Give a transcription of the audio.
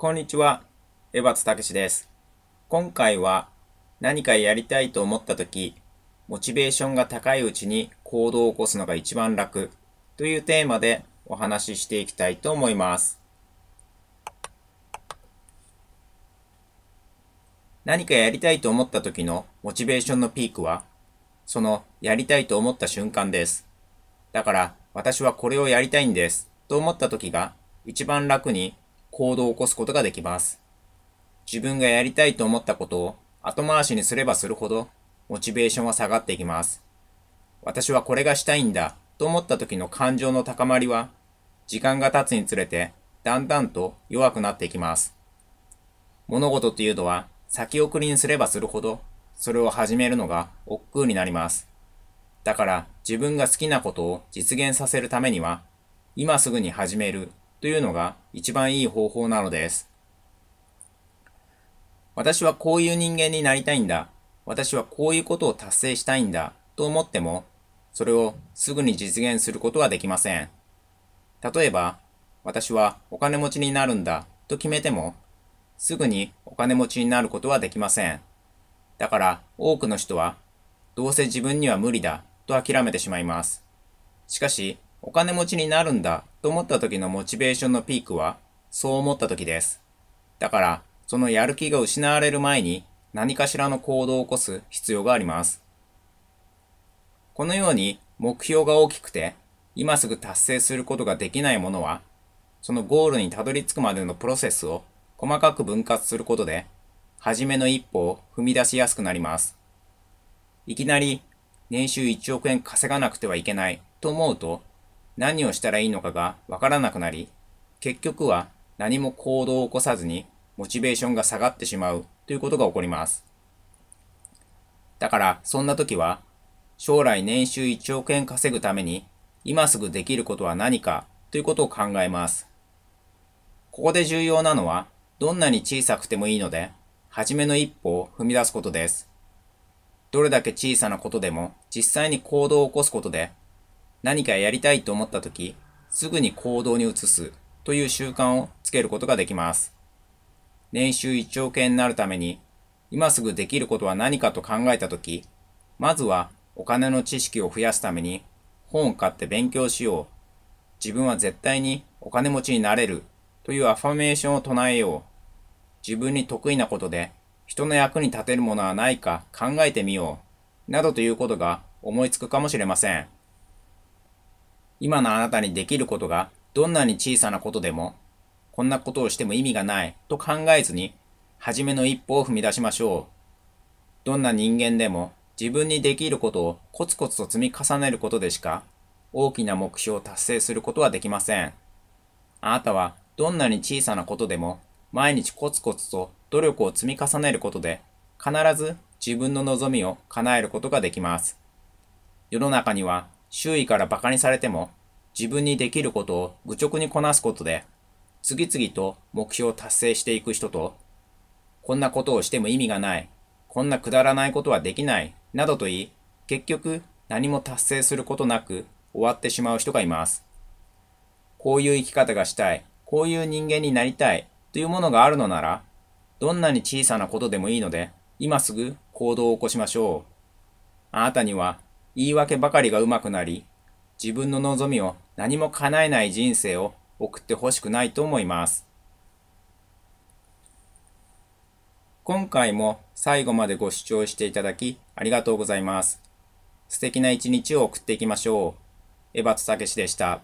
こんにちは、江松武です。今回は何かやりたいと思った時、モチベーションが高いうちに行動を起こすのが一番楽というテーマでお話ししていきたいと思います。何かやりたいと思った時のモチベーションのピークは、そのやりたいと思った瞬間です。だから私はこれをやりたいんですと思った時が一番楽に行動を起こすことができます。自分がやりたいと思ったことを後回しにすればするほど、モチベーションは下がっていきます。私はこれがしたいんだと思った時の感情の高まりは、時間が経つにつれてだんだんと弱くなっていきます。物事というのは先送りにすればするほど、それを始めるのが億劫になります。だから自分が好きなことを実現させるためには、今すぐに始めるというのが一番いい方法なのです。私はこういう人間になりたいんだ。私はこういうことを達成したいんだ。と思っても、それをすぐに実現することはできません。例えば、私はお金持ちになるんだと決めても、すぐにお金持ちになることはできません。だから多くの人は、どうせ自分には無理だと諦めてしまいます。しかし、お金持ちになるんだと思った時のモチベーションのピークは、そう思った時です。だから、そのやる気が失われる前に何かしらの行動を起こす必要があります。このように目標が大きくて、今すぐ達成することができないものは、そのゴールにたどり着くまでのプロセスを細かく分割することで、初めの一歩を踏み出しやすくなります。いきなり、年収1億円稼がなくてはいけないと思うと、何をしたらいいのかがわからなくなり、結局は何も行動を起こさずにモチベーションが下がってしまうということが起こります。だからそんな時は将来年収1億円稼ぐために今すぐできることは何かということを考えます。ここで重要なのはどんなに小さくてもいいので初めの一歩を踏み出すことです。どれだけ小さなことでも実際に行動を起こすことで何かやりたいと思った時、すぐに行動に移すという習慣をつけることができます。年収1億円になるために、今すぐできることは何かと考えた時、まずはお金の知識を増やすために本を買って勉強しよう。自分は絶対にお金持ちになれるというアファメーションを唱えよう。自分に得意なことで人の役に立てるものはないか考えてみよう。などということが思いつくかもしれません。今のあなたにできることがどんなに小さなことでも、こんなことをしても意味がないと考えずに、初めの一歩を踏み出しましょう。どんな人間でも自分にできることをコツコツと積み重ねることでしか、大きな目標を達成することはできません。あなたはどんなに小さなことでも、毎日コツコツと努力を積み重ねることで、必ず自分の望みを叶えることができます。世の中には周囲から馬鹿にされても、自分にできることを愚直にこなすことで、次々と目標を達成していく人と、こんなことをしても意味がない、こんなくだらないことはできない、などと言い、結局何も達成することなく終わってしまう人がいます。こういう生き方がしたい、こういう人間になりたいというものがあるのなら、どんなに小さなことでもいいので、今すぐ行動を起こしましょう。あなたには言い訳ばかりが上手くなり、自分の望みを何も叶えない人生を送ってほしくないと思います。今回も最後までご視聴していただきありがとうございます。素敵な一日を送っていきましょう。江松武でした。